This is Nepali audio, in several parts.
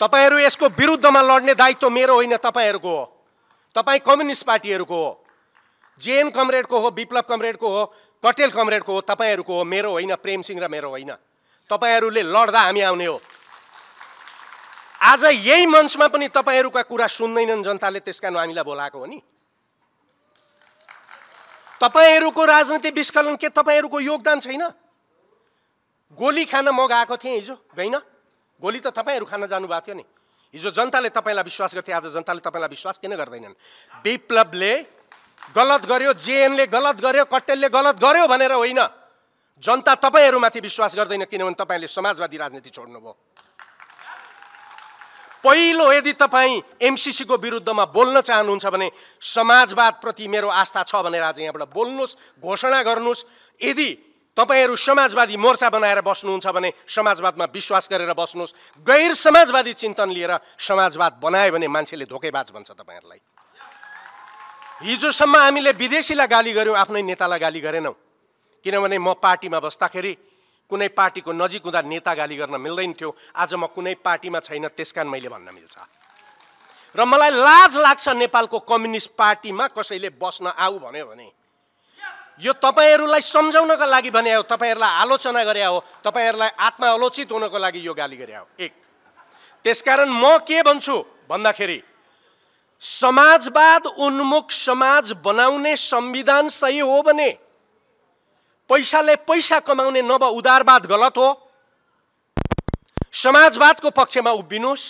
तपाईँहरू यसको विरुद्धमा लड्ने दायित्व मेरो होइन तपाईँहरूको हो तपाईँ कम्युनिस्ट पार्टीहरूको हो जेएन कमरेडको हो विप्लव कमरेडको हो कटेल कमरेडको हो तपाईँहरूको हो मेरो होइन प्रेम सिंह र मेरो होइन तपाईँहरूले लड्दा हामी आउने हो आज यही मञ्चमा पनि तपाईँहरूका कुरा सुन्दैनन् जनताले त्यस कारण हामीलाई बोलाएको हो नि तपाईँहरूको राजनीति विस्खलन के तपाईँहरूको योगदान छैन गोली खान म गएको थिएँ हिजो गइन गोली त तपाईँहरू खान जानुभएको थियो नि हिजो जनताले तपाईँलाई विश्वास गर्थे आज जनताले तपाईँलाई विश्वास किन गर्दैनन् विप्लवले गलत गर्यो जेएनले गलत गर्यो कटेलले गलत गर्यो भनेर होइन जनता तपाईँहरूमाथि विश्वास गर्दैन किनभने तपाईँले समाजवादी राजनीति छोड्नुभयो पहिलो यदि तपाईँ एमसिसीको विरुद्धमा बोल्न चाहनुहुन्छ भने समाजवादप्रति मेरो आस्था छ भनेर आज यहाँबाट बोल्नुहोस् घोषणा गर्नुहोस् यदि तपाईँहरू समाजवादी मोर्चा बनाएर बस्नुहुन्छ भने समाजवादमा विश्वास गरेर बस्नुहोस् गैर समाजवादी चिन्तन लिएर समाजवाद बनायो भने मान्छेले धोकेबाज भन्छ तपाईँहरूलाई हिजोसम्म हामीले विदेशीलाई गाली गऱ्यौँ आफ्नै नेतालाई गाली गरेनौँ किनभने म पार्टीमा बस्दाखेरि कुनै पार्टीको नजिक हुँदा नेता गाली गर्न मिल्दैन थियो आज म कुनै पार्टीमा छैन त्यस कारण मैले भन्न मिल्छ र मलाई लाज लाग्छ नेपालको कम्युनिस्ट पार्टीमा कसैले बस्न आऊ भन्यो भने यो तपाईँहरूलाई सम्झाउनको लागि भने हो तपाईँहरूलाई आलोचना गरे हो तपाईँहरूलाई आलोचित हुनको लागि यो गाली गरे हो एक त्यसकारण म के भन्छु भन्दाखेरि समाजवाद उन्मुख समाज बनाउने संविधान सही हो भने पैसाले पैसा कमाउने नभए उदारवाद गलत हो समाजवादको पक्षमा उभिनुहोस्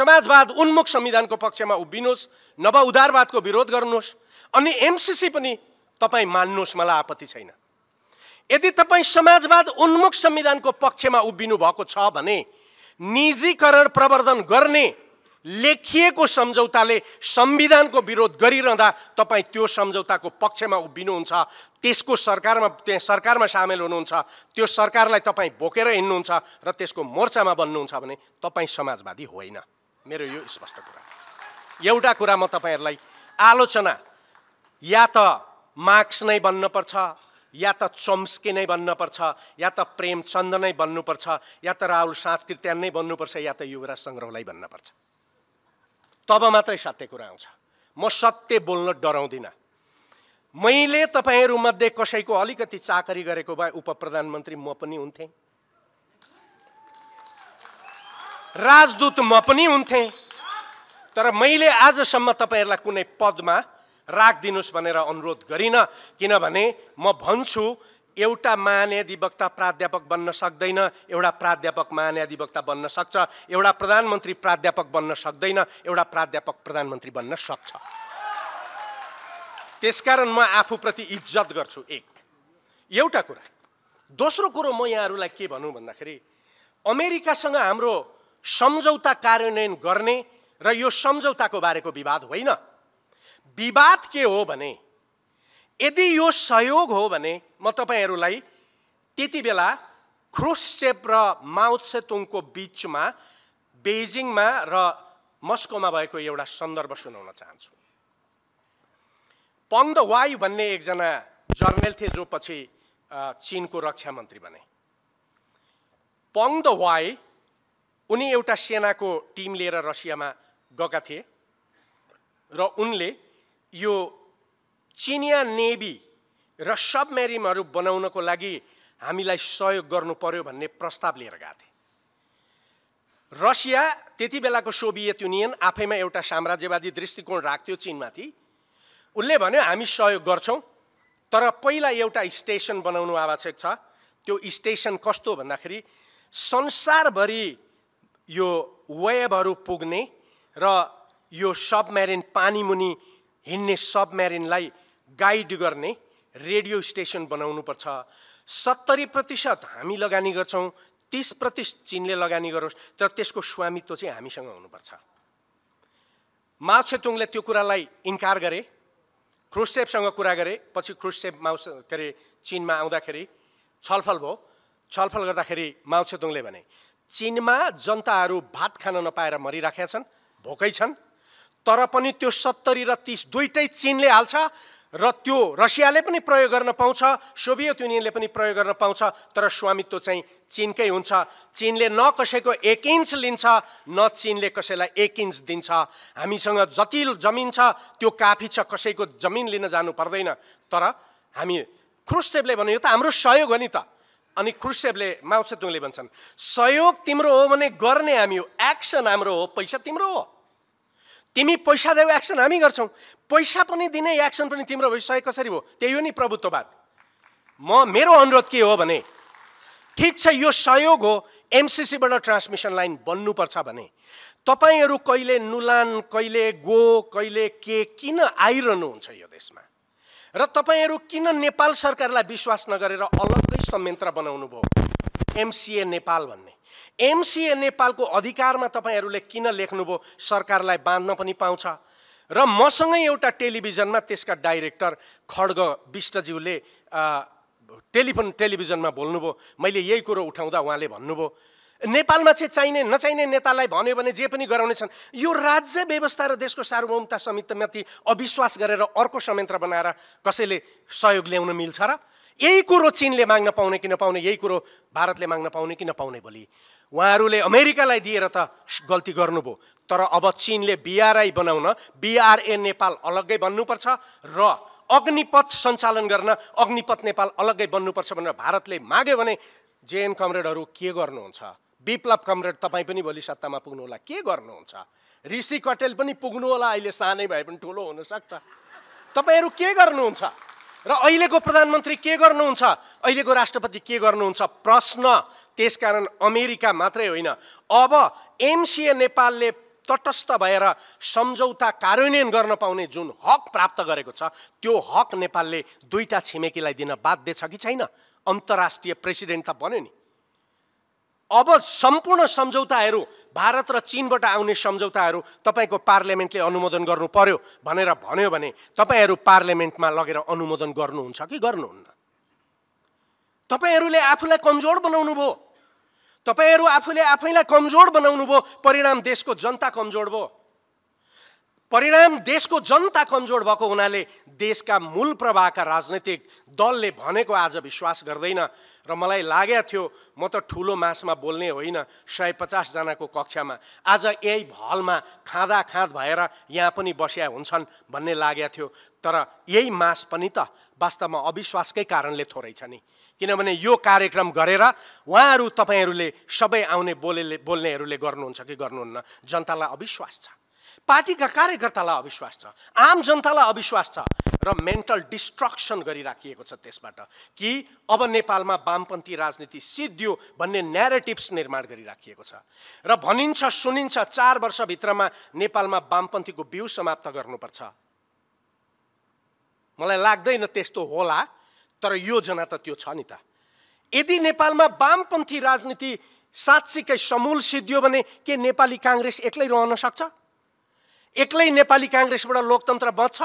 समाजवाद उन्मुख संविधानको पक्षमा उभिनुहोस् नभए उदारवादको विरोध गर्नुहोस् अनि एमसिसी पनि तपाईँ मान्नुहोस् मलाई आपत्ति छैन यदि तपाईँ समाजवाद उन्मुख संविधानको पक्षमा उभिनु भएको छ भने निजीकरण प्रवर्धन गर्ने लेखिएको सम्झौताले संविधानको विरोध गरिरहँदा तपाईँ त्यो सम्झौताको पक्षमा उभिनुहुन्छ त्यसको सरकारमा त्यहाँ सरकारमा सामेल हुनुहुन्छ त्यो सरकारलाई तपाईँ बोकेर हिँड्नुहुन्छ र त्यसको मोर्चामा बन्नुहुन्छ भने तपाईँ समाजवादी होइन मेरो यो स्पष्ट कुरा एउटा कुरा म तपाईँहरूलाई आलोचना या त मार्क्स नै बन्नुपर्छ या त चम्स्के नै बन्नुपर्छ या त प्रेमचन्द नै बन्नुपर्छ या त राहुल सांस्कृत्यान नै बन्नुपर्छ या त युवराज सङ्ग्रहलाई बन्नुपर्छ तब मात्रै सत्य कुरा आउँछ म सत्य बोल्न डराउँदिनँ मैले तपाईँहरूमध्ये कसैको अलिकति चाकरी गरेको भए उप प्रधानमन्त्री म पनि हुन्थेँ राजदूत म पनि हुन्थेँ तर मैले आजसम्म तपाईँहरूलाई कुनै पदमा राखिदिनुहोस् भनेर अनुरोध गरिनँ किनभने म भन्छु एउटा महान्याधिवक्ता प्राध्यापक बन्न सक्दैन एउटा प्राध्यापक महान्याधिवक्ता बन्न सक्छ एउटा प्रधानमन्त्री प्राध्यापक बन्न सक्दैन एउटा प्राध्यापक प्रधानमन्त्री बन्न सक्छ त्यसकारण म आफूप्रति इज्जत गर्छु एक एउटा कुरा दोस्रो कुरो म यहाँहरूलाई के भनौँ भन्दाखेरि अमेरिकासँग हाम्रो सम्झौता कार्यान्वयन गर्ने र यो सम्झौताको बारेको विवाद होइन विवाद के हो भने यदि यो सहयोग हो भने म तपाईँहरूलाई त्यति बेला ख्रुसेप र माउत्सेतुङको बिचमा बेजिङमा र मस्कोमा भएको एउटा सन्दर्भ सुनाउन चाहन्छु पङ द वाई भन्ने एकजना जर्नल थिए जो पछि चिनको रक्षा मन्त्री बने पङ द वाई उनी एउटा सेनाको टिम लिएर रसियामा गएका थिए र उनले यो चिनिया नेभी र सब बनाउनको लागि हामीलाई सहयोग गर्नु पर्यो भन्ने प्रस्ताव लिएर गएको थिएँ रसिया त्यति बेलाको सोभियत युनियन आफैमा एउटा साम्राज्यवादी दृष्टिकोण राख्थ्यो चिनमाथि उसले भन्यो हामी सहयोग गर्छौँ तर पहिला एउटा स्टेसन बनाउनु आवश्यक छ त्यो स्टेसन कस्तो भन्दाखेरि संसारभरि यो वेबहरू पुग्ने र यो सबमेरिन पानीमुनि हिँड्ने सबमेरिनलाई गाइड गर्ने रेडियो स्टेसन बनाउनुपर्छ सत्तरी प्रतिशत हामी लगानी गर्छौँ तिस प्रतिशत चिनले लगानी गरोस् तर त्यसको स्वामित्व चाहिँ हामीसँग हुनुपर्छ छेतुङले त्यो कुरालाई इन्कार गरे क्रुसेपसँग कुरा गरे पछि क्रुसेप माउ के अरे चिनमा आउँदाखेरि छलफल भयो छलफल गर्दाखेरि छेतुङले भने चिनमा जनताहरू भात खान नपाएर मरिराखेका छन् भोकै छन् तर पनि त्यो सत्तरी र तिस दुइटै चिनले हाल्छ र त्यो रसियाले पनि प्रयोग गर्न पाउँछ सोभियत युनियनले पनि प्रयोग गर्न पाउँछ तर स्वामित्व चाहिँ चिनकै हुन्छ चिनले न कसैको एक इन्च लिन्छ न चिनले कसैलाई एक इन्च दिन्छ हामीसँग जति जमिन छ त्यो काफी छ कसैको जमिन लिन जानु पर्दैन तर हामी क्रुसेबले भन्यो यो त हाम्रो सहयोग हो नि त अनि क्रुसेबले माउसेतुङले भन्छन् सहयोग तिम्रो हो भने गर्ने हामी हो एक्सन हाम्रो हो पैसा तिम्रो हो तिमी पैसा देऊ एक्सन हामी गर्छौँ पैसा पनि दिने एक्सन पनि तिम्रो भइसक्यो कसरी भयो त्यही हो नि प्रभुत्ववाद म मेरो अनुरोध के हो भने ठिक छ यो सहयोग हो एमसिसीबाट ट्रान्समिसन लाइन बन्नुपर्छ भने तपाईँहरू कहिले नुलान कहिले गो कहिले के किन आइरहनुहुन्छ यो देशमा र तपाईँहरू किन नेपाल सरकारलाई विश्वास नगरेर अलग्गै संयन्त्र बनाउनु भयो एमसिए नेपाल भन्ने एमसिए नेपालको अधिकारमा तपाईँहरूले किन लेख्नुभयो सरकारलाई बाँध्न पनि पाउँछ र मसँगै एउटा टेलिभिजनमा त्यसका डाइरेक्टर खड्ग विष्टज्यूले टेलिफोन टेलिभिजनमा बोल्नुभयो मैले यही कुरो उठाउँदा उहाँले भन्नुभयो नेपालमा चाहिँ चाहिने नचाहिने नेतालाई भन्यो भने जे पनि गराउनेछन् यो राज्य व्यवस्था र देशको सार्वभौमता समितिमाथि अविश्वास गरेर अर्को संयन्त्र बनाएर कसैले सहयोग ल्याउन मिल्छ र यही कुरो चिनले माग्न पाउने कि नपाउने यही कुरो भारतले माग्न पाउने कि नपाउने भोलि उहाँहरूले अमेरिकालाई दिएर त गल्ती गर्नुभयो तर अब चिनले बिआरआई बनाउन बिआरए नेपाल अलग्गै बन्नुपर्छ र अग्निपथ सञ्चालन गर्न अग्निपथ नेपाल अलग्गै बन्नुपर्छ भनेर भारतले माग्यो भने जेएन कमरेडहरू के गर्नुहुन्छ विप्लव कमरेड तपाईँ पनि भोलि सत्तामा पुग्नु होला के गर्नुहुन्छ ऋषि कटेल पनि पुग्नु होला अहिले सानै भए पनि ठुलो हुनसक्छ तपाईँहरू के गर्नुहुन्छ र अहिलेको प्रधानमन्त्री के गर्नुहुन्छ अहिलेको राष्ट्रपति के गर्नुहुन्छ प्रश्न त्यसकारण अमेरिका मात्रै होइन अब एमसिए नेपालले तटस्थ भएर सम्झौता कार्यान्वयन गर्न पाउने जुन हक प्राप्त गरेको छ त्यो हक नेपालले दुईवटा छिमेकीलाई दिन बाध्य छ कि छैन अन्तर्राष्ट्रिय प्रेसिडेन्ट त बन्यो नि अब सम्पूर्ण सम्झौताहरू भारत र चिनबाट आउने सम्झौताहरू तपाईँको पार्लियामेन्टले अनुमोदन गर्नु पर्यो भनेर भन्यो भने तपाईँहरू पार्लियामेन्टमा लगेर अनुमोदन गर्नुहुन्छ कि गर्नुहुन्न तपाईँहरूले आफूलाई कमजोर बनाउनु भयो तपाईँहरू आफूले आफैलाई कमजोर बनाउनु भयो परिणाम देशको जनता कमजोर भयो परिणाम देशको जनता कमजोर भएको हुनाले देशका मूल प्रभावका राजनैतिक दलले भनेको आज विश्वास गर्दैन र मलाई लागेको थियो म त ठुलो मासमा बोल्ने होइन सय पचासजनाको कक्षामा आज यही हलमा खाँदा खाँद भएर यहाँ पनि बस्या हुन्छन् भन्ने लागेको थियो तर यही मास पनि त वास्तवमा अविश्वासकै कारणले थोरै छ नि किनभने यो कार्यक्रम गरेर उहाँहरू तपाईँहरूले सबै आउने बोले बोल्नेहरूले गर्नुहुन्छ कि गर्नुहुन्न जनतालाई अविश्वास छ पार्टीका कार्यकर्तालाई अविश्वास छ आम जनतालाई अविश्वास छ र मेन्टल डिस्ट्रक्सन गरिराखिएको छ त्यसबाट कि अब नेपालमा वामपन्थी राजनीति सिद्धियो भन्ने न्यारेटिभ्स निर्माण गरिराखिएको छ र भनिन्छ सुनिन्छ चार वर्षभित्रमा नेपालमा वामपन्थीको बिउ समाप्त गर्नुपर्छ मलाई लाग्दैन त्यस्तो होला तर योजना त त्यो छ नि त यदि नेपालमा वामपन्थी राजनीति साँच्चीकै समूल सिद्धियो भने के नेपाली काङ्ग्रेस एक्लै रहन सक्छ एक्लै नेपाली काङ्ग्रेसबाट लोकतन्त्र बच्छ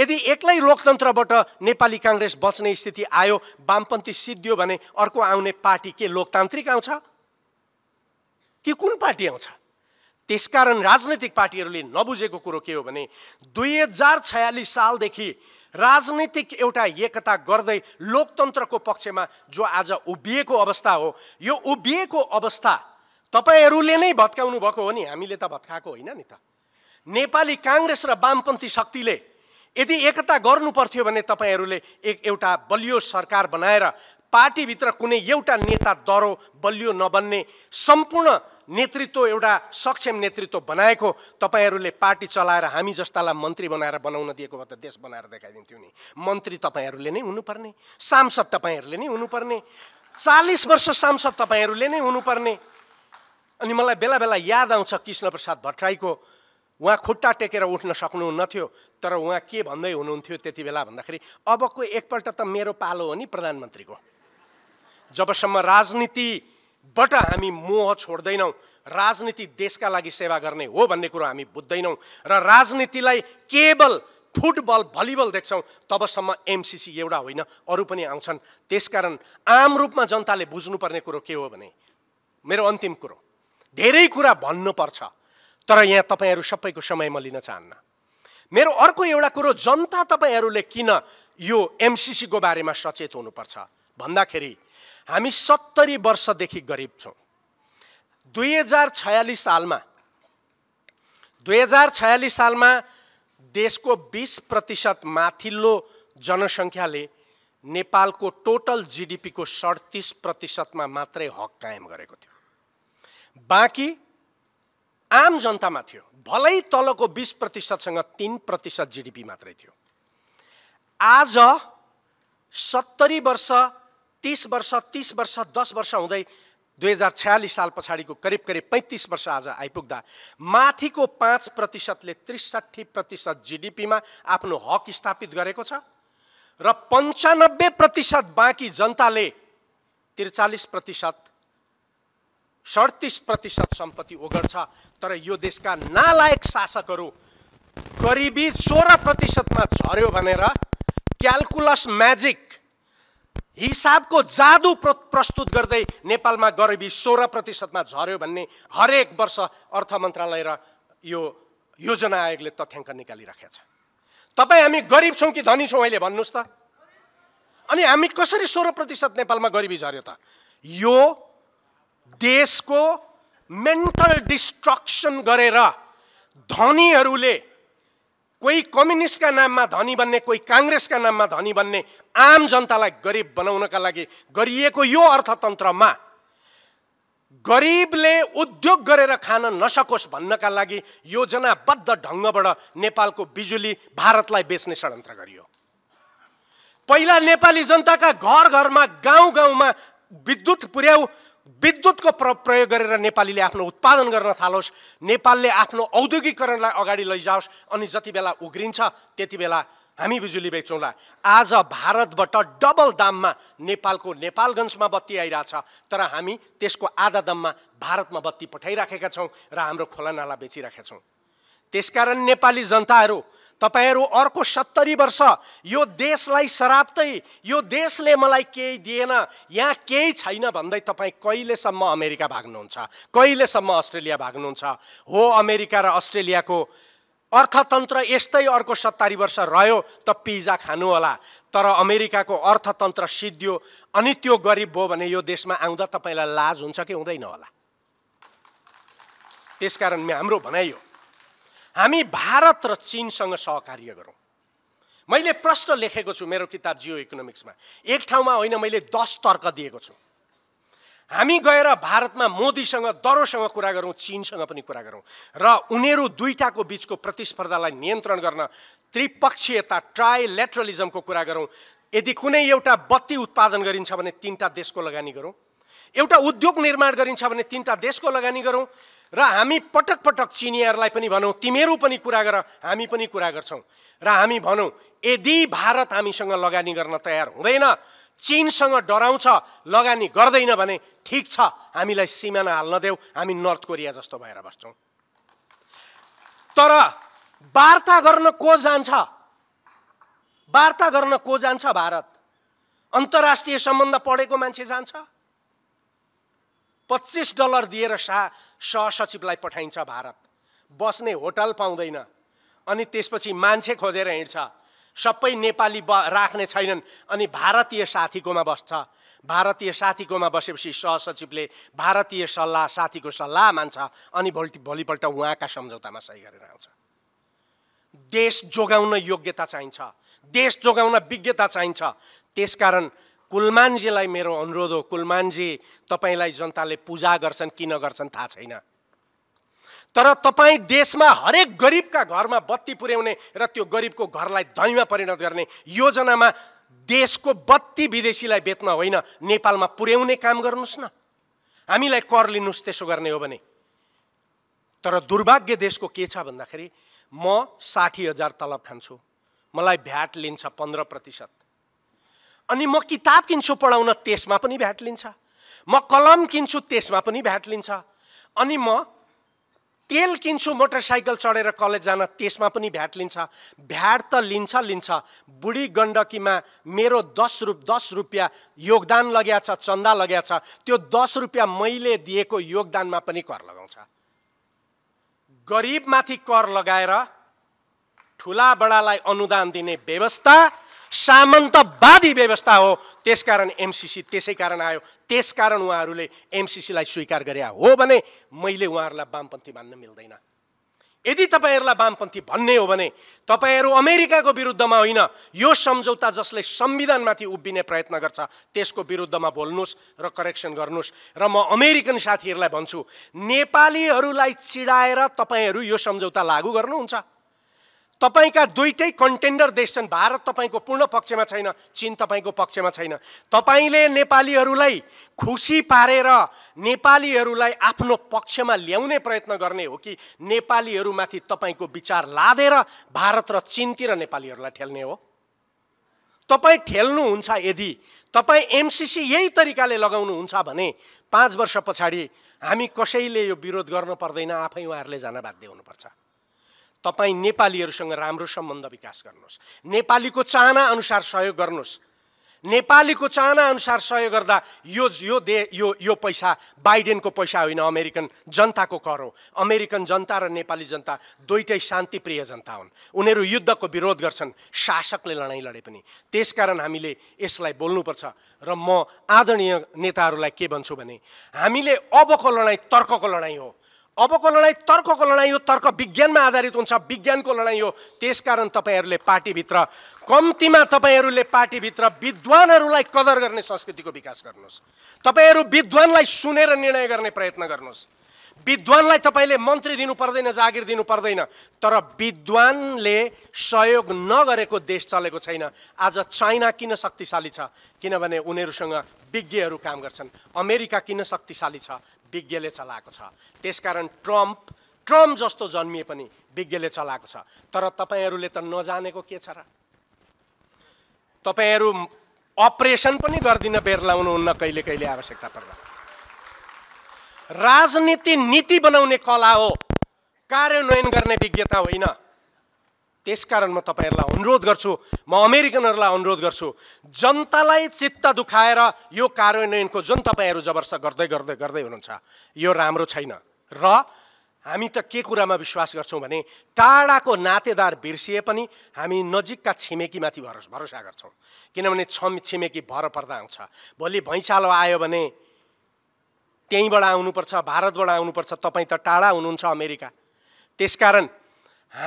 यदि एक्लै लोकतन्त्रबाट नेपाली काङ्ग्रेस बच्ने स्थिति आयो वामपन्थी सिद्धियो भने अर्को आउने पार्टी के लोकतान्त्रिक आउँछ कि कुन पार्टी आउँछ त्यसकारण राजनैतिक पार्टीहरूले नबुझेको कुरो के हो भने दुई हजार छयालिस सालदेखि राजनैतिक एउटा एकता गर्दै लोकतन्त्रको पक्षमा जो आज उभिएको अवस्था हो यो उभिएको अवस्था तपाईँहरूले नै भत्काउनु भएको हो नि हामीले त भत्काएको होइन नि त नेपाली काङ्ग्रेस र वामपन्थी शक्तिले यदि एकता गर्नु पर्थ्यो भने तपाईँहरूले एक एउटा बलियो सरकार बनाएर पार्टीभित्र कुनै एउटा नेता दरो बलियो नबन्ने सम्पूर्ण नेतृत्व एउटा सक्षम नेतृत्व बनाएको तपाईँहरूले पार्टी चलाएर हामी जस्तालाई मन्त्री बनाएर बनाउन दिएको भए त देश बनाएर देखाइदिन्थ्यो नि मन्त्री तपाईँहरूले नै हुनुपर्ने सांसद तपाईँहरूले नै हुनुपर्ने चालिस वर्ष सांसद तपाईँहरूले नै हुनुपर्ने अनि मलाई बेला बेला याद आउँछ कृष्णप्रसाद भट्टराईको उहाँ खुट्टा टेकेर उठ्न थियो तर उहाँ के भन्दै हुनुहुन्थ्यो त्यति बेला भन्दाखेरि अबको एकपल्ट त मेरो पालो हो नि प्रधानमन्त्रीको जबसम्म राजनीतिबाट हामी मोह छोड्दैनौँ राजनीति देशका लागि सेवा गर्ने हो भन्ने कुरो हामी बुझ्दैनौँ र राजनीतिलाई केवल फुटबल भलिबल देख्छौँ तबसम्म एमसिसी एउटा होइन अरू पनि आउँछन् त्यसकारण आम रूपमा जनताले बुझ्नुपर्ने कुरो के हो भने मेरो अन्तिम कुरो धेरै कुरा भन्नुपर्छ तर यहाँ तपाईँहरू सबैको समय म लिन चाहन्न मेरो अर्को एउटा कुरो जनता तपाईँहरूले किन यो एमसिसीको बारेमा सचेत हुनुपर्छ भन्दाखेरि हामी सत्तरी वर्षदेखि गरिब छौँ दुई हजार छयालिस सालमा दुई हजार छयालिस सालमा देशको बिस प्रतिशत माथिल्लो जनसङ्ख्याले नेपालको टोटल जिडिपीको सडतिस प्रतिशतमा मात्रै हक कायम गरेको थियो बाँकी आम जनतामा थियो भलै तलको बिस प्रतिशतसँग तिन प्रतिशत जिडिपी मात्रै थियो आज सत्तरी वर्ष तिस वर्ष तिस वर्ष दस वर्ष हुँदै दुई हजार छयालिस साल पछाडिको करिब करिब पैँतिस वर्ष आज आइपुग्दा माथिको पाँच प्रतिशतले त्रिसठी प्रतिशत जिडिपीमा आफ्नो हक स्थापित गरेको छ र पन्चानब्बे प्रतिशत बाँकी जनताले त्रिचालिस प्रतिशत सडतिस प्रतिशत सम्पत्ति ओगर्छ तर यो देशका नालायक शासकहरू करिबी सोह्र प्रतिशतमा झऱ्यो भनेर क्यालकुलस म्याजिक हिसाबको जादु प्रस्तुत गर्दै नेपालमा गरिबी सोह्र प्रतिशतमा झऱ्यो भन्ने हरेक वर्ष अर्थ मन्त्रालय र यो योजना आयोगले तथ्याङ्क निकालिराखेको छ तपाईँ हामी गरिब छौँ कि धनी छौँ अहिले भन्नुहोस् त अनि हामी कसरी सोह्र प्रतिशत नेपालमा गरिबी झऱ्यो त यो देशको मेन्टल डिस्ट्रक्सन गरेर धनीहरूले कोही कम्युनिस्टका नाममा धनी बन्ने कोही काङ्ग्रेसका नाममा धनी बन्ने आम जनतालाई गरिब बनाउनका लागि गरिएको यो अर्थतन्त्रमा गरिबले उद्योग गरेर खान नसकोस् भन्नका लागि योजनाबद्ध ढङ्गबाट नेपालको बिजुली भारतलाई बेच्ने षड्यन्त्र गरियो पहिला नेपाली जनताका घर घरमा गाउँ गाउँमा विद्युत पुर्याउ विद्युतको प्र प्रयोग गरेर नेपालीले आफ्नो उत्पादन गर्न थालोस् नेपालले आफ्नो औद्योगिकरणलाई अगाडि लैजाओस् अनि जति बेला उग्रिन्छ त्यति बेला हामी बिजुली बेचौँला आज भारतबाट डबल दाममा नेपालको नेपालगञ्जमा बत्ती आइरहेछ तर हामी त्यसको आधा दाममा भारतमा बत्ती पठाइराखेका छौँ र हाम्रो खोला नाला बेचिराखेका छौँ त्यसकारण नेपाली जनताहरू तपाईँहरू अर्को सत्तरी वर्ष यो देशलाई सराप्तै यो देशले मलाई केही दिएन यहाँ केही छैन भन्दै तपाईँ कहिलेसम्म अमेरिका भाग्नुहुन्छ कहिलेसम्म अस्ट्रेलिया भाग्नुहुन्छ हो अमेरिका र अस्ट्रेलियाको अर्थतन्त्र यस्तै अर्को सत्तरी वर्ष रह्यो त पिज्जा खानु होला तर अमेरिकाको अर्थतन्त्र सिद्धियो अनि त्यो गरिब भयो भने यो देशमा आउँदा तपाईँलाई लाज हुन्छ कि हुँदैन होला त्यसकारण हाम्रो भनाइ हो हामी भारत र चिनसँग सहकार्य गरौँ मैले प्रश्न लेखेको छु मेरो किताब जियो इकोनोमिक्समा एक ठाउँमा होइन मैले दस तर्क दिएको छु हामी गएर भारतमा मोदीसँग दरोसँग कुरा गरौँ चिनसँग पनि कुरा गरौँ र उनीहरू दुईटाको बिचको प्रतिस्पर्धालाई नियन्त्रण गर्न त्रिपक्षीयता ट्राइलेट्रलिजमको कुरा गरौँ यदि कुनै एउटा बत्ती उत्पादन गरिन्छ भने तिनवटा देशको लगानी गरौँ एउटा उद्योग निर्माण गरिन्छ भने तिनवटा देशको लगानी गरौँ र हामी पटक पटक चिनियाहरूलाई पनि भनौँ तिमीहरू पनि कुरा गर हामी पनि कुरा गर्छौँ र हामी भनौँ यदि भारत हामीसँग लगानी गर्न तयार हुँदैन चिनसँग डराउँछ लगानी गर्दैन भने ठिक छ हामीलाई सिमाना हाल्न देऊ हामी नर्थ कोरिया जस्तो भएर बस्छौँ तर वार्ता गर्न को जान्छ वार्ता गर्न को जान्छ भारत अन्तर्राष्ट्रिय सम्बन्ध पढेको मान्छे जान्छ पच्चिस डलर दिएर सा सहसचिवलाई पठाइन्छ भारत बस्ने होटल पाउँदैन अनि त्यसपछि मान्छे खोजेर हिँड्छ सबै नेपाली ब राख्ने छैनन् अनि भारतीय साथीकोमा बस्छ भारतीय साथीकोमा बसेपछि सहसचिवले भारतीय सल्लाह साथीको सल्लाह मान्छ अनि भोलि भोलिपल्ट उहाँका सम्झौतामा सही गरेर आउँछ देश जोगाउन योग्यता चाहिन्छ देश जोगाउन विज्ञता चाहिन्छ त्यसकारण कुलमानजीलाई मेरो अनुरोध हो कुलमानजी तपाईँलाई जनताले पूजा गर्छन् किन गर्छन् थाहा छैन तर तपाईँ देशमा हरेक गरिबका घरमा बत्ती पुर्याउने र त्यो गरिबको घरलाई धैमा परिणत गर्ने योजनामा देशको बत्ती विदेशीलाई बेच्न होइन नेपालमा पुर्याउने काम गर्नुहोस् न हामीलाई कर लिनुहोस् त्यसो गर्ने हो भने तर दुर्भाग्य देशको के छ भन्दाखेरि म साठी हजार तलब खान्छु मलाई भ्याट लिन्छ पन्ध्र प्रतिशत अनि म किताब किन्छु पढाउन त्यसमा पनि भ्याट लिन्छ म कलम किन्छु त्यसमा पनि भ्याट लिन्छ अनि म तेल किन्छु मोटरसाइकल चढेर कलेज जान त्यसमा पनि भ्याट लिन्छ भ्याट त लिन्छ लिन्छ बुढी गण्डकीमा मेरो दस रुप दस रुपियाँ योगदान लगेको छ चन्दा लगेको छ त्यो दस रुपियाँ मैले दिएको योगदानमा पनि कर लगाउँछ गरिबमाथि कर लगाएर ठुला बडालाई अनुदान दिने व्यवस्था सामन्तवादी व्यवस्था हो त्यसकारण एमसिसी त्यसै कारण आयो त्यसकारण उहाँहरूले एमसिसीलाई स्वीकार गरे हो भने मैले उहाँहरूलाई वामपन्थी मान्न मिल्दैन यदि तपाईँहरूलाई वामपन्थी भन्ने हो भने तपाईँहरू अमेरिकाको विरुद्धमा होइन यो सम्झौता जसले संविधानमाथि उभिने प्रयत्न गर्छ त्यसको विरुद्धमा बोल्नुहोस् र करेक्सन गर्नुहोस् र म अमेरिकन साथीहरूलाई भन्छु नेपालीहरूलाई चिडाएर तपाईँहरू यो सम्झौता लागू गर्नुहुन्छ तपाईँका दुइटै कन्टेन्डर देश छन् भारत तपाईँको पूर्ण पक्षमा छैन चिन तपाईँको पक्षमा छैन तपाईँले नेपालीहरूलाई खुसी पारेर नेपालीहरूलाई आफ्नो पक्षमा ल्याउने प्रयत्न गर्ने हो कि नेपालीहरूमाथि तपाईँको विचार लादेर भारत र चिनतिर नेपालीहरूलाई ठेल्ने हो तपाईँ ठेल्नुहुन्छ यदि तपाईँ एमसिसी यही तरिकाले लगाउनुहुन्छ भने पाँच वर्ष पछाडि हामी कसैले यो विरोध गर्नु पर्दैन आफै उहाँहरूले जान बाध्य हुनुपर्छ तपाईँ नेपालीहरूसँग राम्रो सम्बन्ध विकास गर्नुहोस् नेपालीको चाहना अनुसार सहयोग गर्नुहोस् नेपालीको चाहना अनुसार सहयोग गर्दा यो यो दे यो यो पैसा बाइडेनको पैसा होइन अमेरिकन जनताको कर हो अमेरिकन जनता र नेपाली जनता दुइटै शान्तिप्रिय जनता हुन् उनीहरू युद्धको विरोध गर्छन् शासकले लडाइँ लडे पनि त्यसकारण हामीले यसलाई बोल्नुपर्छ र म आदरणीय नेताहरूलाई के भन्छु भने हामीले अबको लडाइँ तर्कको लडाइँ हो अबको लडाइँ तर्कको लडाइँ हो तर्क विज्ञानमा आधारित हुन्छ विज्ञानको लडाइँ हो त्यसकारण तपाईँहरूले पार्टीभित्र कम्तीमा तपाईँहरूले पार्टीभित्र विद्वानहरूलाई कदर गर्ने संस्कृतिको विकास गर्नुहोस् तपाईँहरू विद्वानलाई सुनेर निर्णय गर्ने प्रयत्न गर्नुहोस् विद्वानलाई तपाईँले मन्त्री दिनु पर्दैन जागिर दिनु पर्दैन तर विद्वानले सहयोग नगरेको देश चलेको छैन आज चाइना किन शक्तिशाली छ किनभने उनीहरूसँग विज्ञहरू काम गर्छन् अमेरिका किन शक्तिशाली छ विज्ञले चलाएको छ त्यसकारण ट्रम्प ट्रम्प जस्तो जन्मिए पनि विज्ञले चलाएको छ तर तपाईँहरूले त नजानेको के छ र तपाईँहरू अपरेसन पनि गर्दिन बेर लाउनुहुन्न कहिले कहिले आवश्यकता पर्दा राजनीति नीति बनाउने कला हो कार्यान्वयन गर्ने विज्ञता होइन त्यसकारण म तपाईँहरूलाई अनुरोध गर्छु म अमेरिकनहरूलाई अनुरोध गर्छु जनतालाई चित्त दुखाएर यो कार्यान्वयनको जुन तपाईँहरू जबरजस्त गर्दै गर्दै गर्दै हुनुहुन्छ यो राम्रो छैन र हामी त के कुरामा विश्वास गर्छौँ भने टाढाको नातेदार बिर्सिए पनि हामी नजिकका छिमेकीमाथि भरो भरोसा गर्छौँ किनभने छ छिमेकी भर पर्दा आउँछ भोलि भैँचालो आयो भने त्यहीँबाट आउनुपर्छ भारतबाट आउनुपर्छ तपाईँ त टाढा हुनुहुन्छ अमेरिका त्यसकारण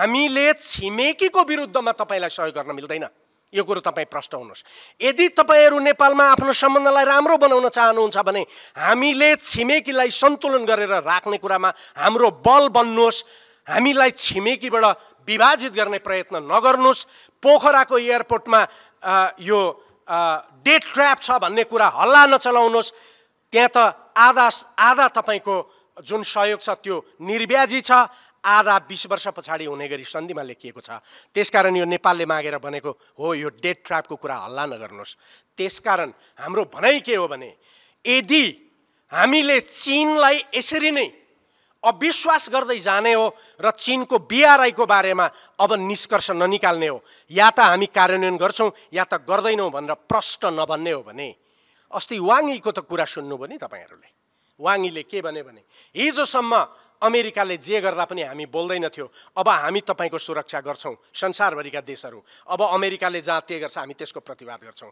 हामीले छिमेकीको विरुद्धमा तपाईँलाई सहयोग गर्न मिल्दैन यो कुरो तपाईँ प्रष्ट हुनुहोस् यदि तपाईँहरू नेपालमा आफ्नो सम्बन्धलाई राम्रो बनाउन चाहनुहुन्छ भने हामीले छिमेकीलाई सन्तुलन गरेर राख्ने कुरामा हाम्रो बल बन्नुहोस् हामीलाई छिमेकीबाट विभाजित गर्ने प्रयत्न नगर्नुहोस् पोखराको एयरपोर्टमा यो डेट ट्र्याप छ भन्ने कुरा हल्ला नचलाउनुहोस् त्यहाँ त आधा आधा तपाईँको जुन सहयोग छ त्यो निर्व्याजी छ आधा बिस वर्ष पछाडि हुने गरी सन्धिमा लेखिएको छ त्यसकारण यो नेपालले मागेर भनेको हो यो डेट ट्र्यापको कुरा हल्ला नगर्नुहोस् त्यसकारण हाम्रो भनाइ के हो भने यदि हामीले चिनलाई यसरी नै अविश्वास गर्दै जाने हो र चिनको बिआरआईको बारेमा अब निष्कर्ष ननिकाल्ने हो या त हामी कार्यान्वयन गर्छौँ या त गर्दैनौँ भनेर प्रष्ट नभन्ने हो भने अस्ति वाङीको त कुरा सुन्नुभयो नि तपाईँहरूले वाङीले के भने भने हिजोसम्म अमेरिकाले जे गर्दा पनि हामी बोल्दैनथ्यो अब हामी तपाईँको सुरक्षा गर्छौँ संसारभरिका देशहरू अब अमेरिकाले जहाँ ते गर्छ हामी त्यसको प्रतिवाद गर्छौँ